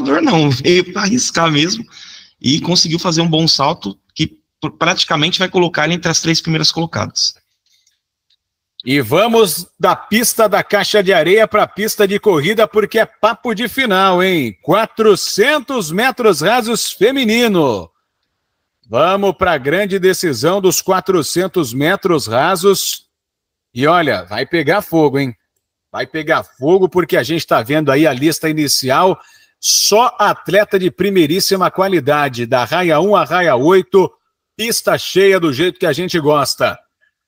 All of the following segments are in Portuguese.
conservador, não. Veio para arriscar mesmo e conseguiu fazer um bom salto que praticamente vai colocar ele entre as três primeiras colocadas. E vamos da pista da caixa de areia para a pista de corrida, porque é papo de final, hein? 400 metros rasos feminino. Vamos para a grande decisão dos 400 metros rasos. E olha, vai pegar fogo, hein? Vai pegar fogo, porque a gente está vendo aí a lista inicial só atleta de primeiríssima qualidade, da raia 1 à raia 8, pista cheia do jeito que a gente gosta.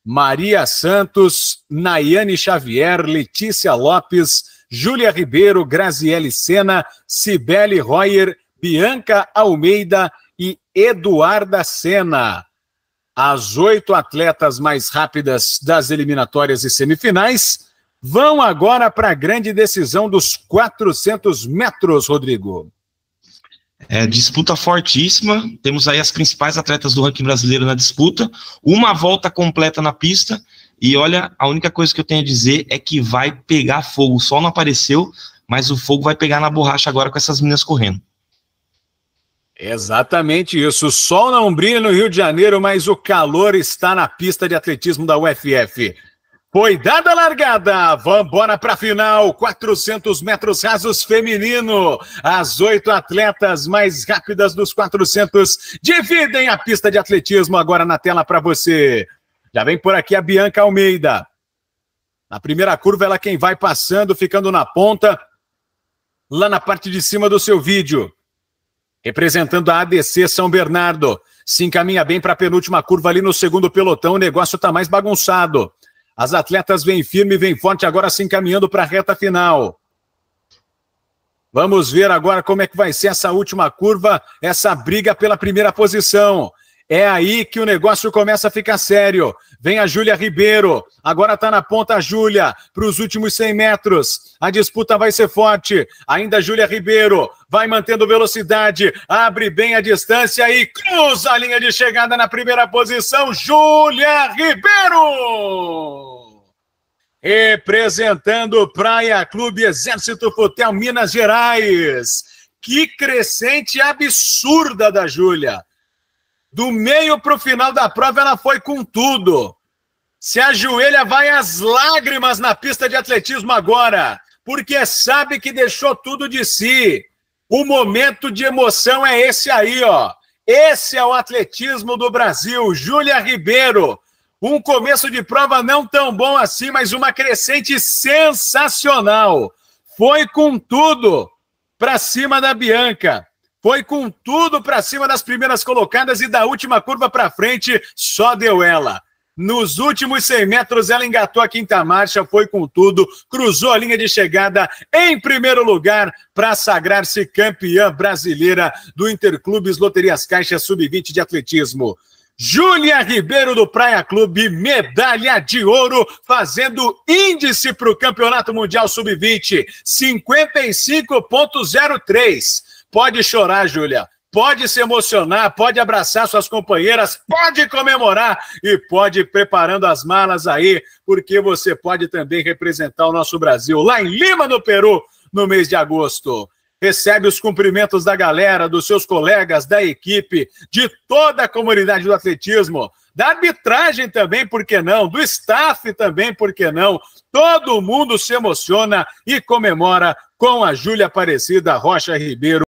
Maria Santos, Nayane Xavier, Letícia Lopes, Júlia Ribeiro, Graziele Sena, Cibele Royer, Bianca Almeida e Eduarda Sena. As oito atletas mais rápidas das eliminatórias e semifinais Vão agora para a grande decisão dos 400 metros, Rodrigo. É, disputa fortíssima. Temos aí as principais atletas do ranking brasileiro na disputa. Uma volta completa na pista. E olha, a única coisa que eu tenho a dizer é que vai pegar fogo. O sol não apareceu, mas o fogo vai pegar na borracha agora com essas meninas correndo. Exatamente isso. O sol não brilha no Rio de Janeiro, mas o calor está na pista de atletismo da UFF. Foi dada a largada, vambora para a final, 400 metros rasos feminino. As oito atletas mais rápidas dos 400 dividem a pista de atletismo agora na tela para você. Já vem por aqui a Bianca Almeida. Na primeira curva, ela quem vai passando, ficando na ponta, lá na parte de cima do seu vídeo. Representando a ADC São Bernardo. Se encaminha bem para a penúltima curva ali no segundo pelotão, o negócio está mais bagunçado. As atletas vêm firme, vêm forte, agora se encaminhando para a reta final. Vamos ver agora como é que vai ser essa última curva, essa briga pela primeira posição. É aí que o negócio começa a ficar sério. Vem a Júlia Ribeiro. Agora tá na ponta a Júlia para os últimos 100 metros. A disputa vai ser forte. Ainda a Júlia Ribeiro vai mantendo velocidade, abre bem a distância e cruza a linha de chegada na primeira posição. Júlia Ribeiro! representando Praia Clube Exército Hotel Minas Gerais. Que crescente absurda da Júlia. Do meio para o final da prova, ela foi com tudo. Se ajoelha, vai às lágrimas na pista de atletismo agora, porque sabe que deixou tudo de si. O momento de emoção é esse aí, ó. Esse é o atletismo do Brasil. Júlia Ribeiro, um começo de prova não tão bom assim, mas uma crescente sensacional. Foi com tudo para cima da Bianca. Foi com tudo para cima das primeiras colocadas e da última curva para frente, só deu ela. Nos últimos 100 metros, ela engatou a quinta marcha, foi com tudo, cruzou a linha de chegada em primeiro lugar para sagrar-se campeã brasileira do Interclubes Loterias Caixa Sub-20 de Atletismo. Júlia Ribeiro do Praia Clube, medalha de ouro, fazendo índice para o Campeonato Mundial Sub-20, 55,03. Pode chorar, Júlia. Pode se emocionar, pode abraçar suas companheiras, pode comemorar e pode ir preparando as malas aí, porque você pode também representar o nosso Brasil lá em Lima, no Peru, no mês de agosto recebe os cumprimentos da galera, dos seus colegas, da equipe, de toda a comunidade do atletismo, da arbitragem também, por que não? Do staff também, por que não? Todo mundo se emociona e comemora com a Júlia Aparecida Rocha Ribeiro.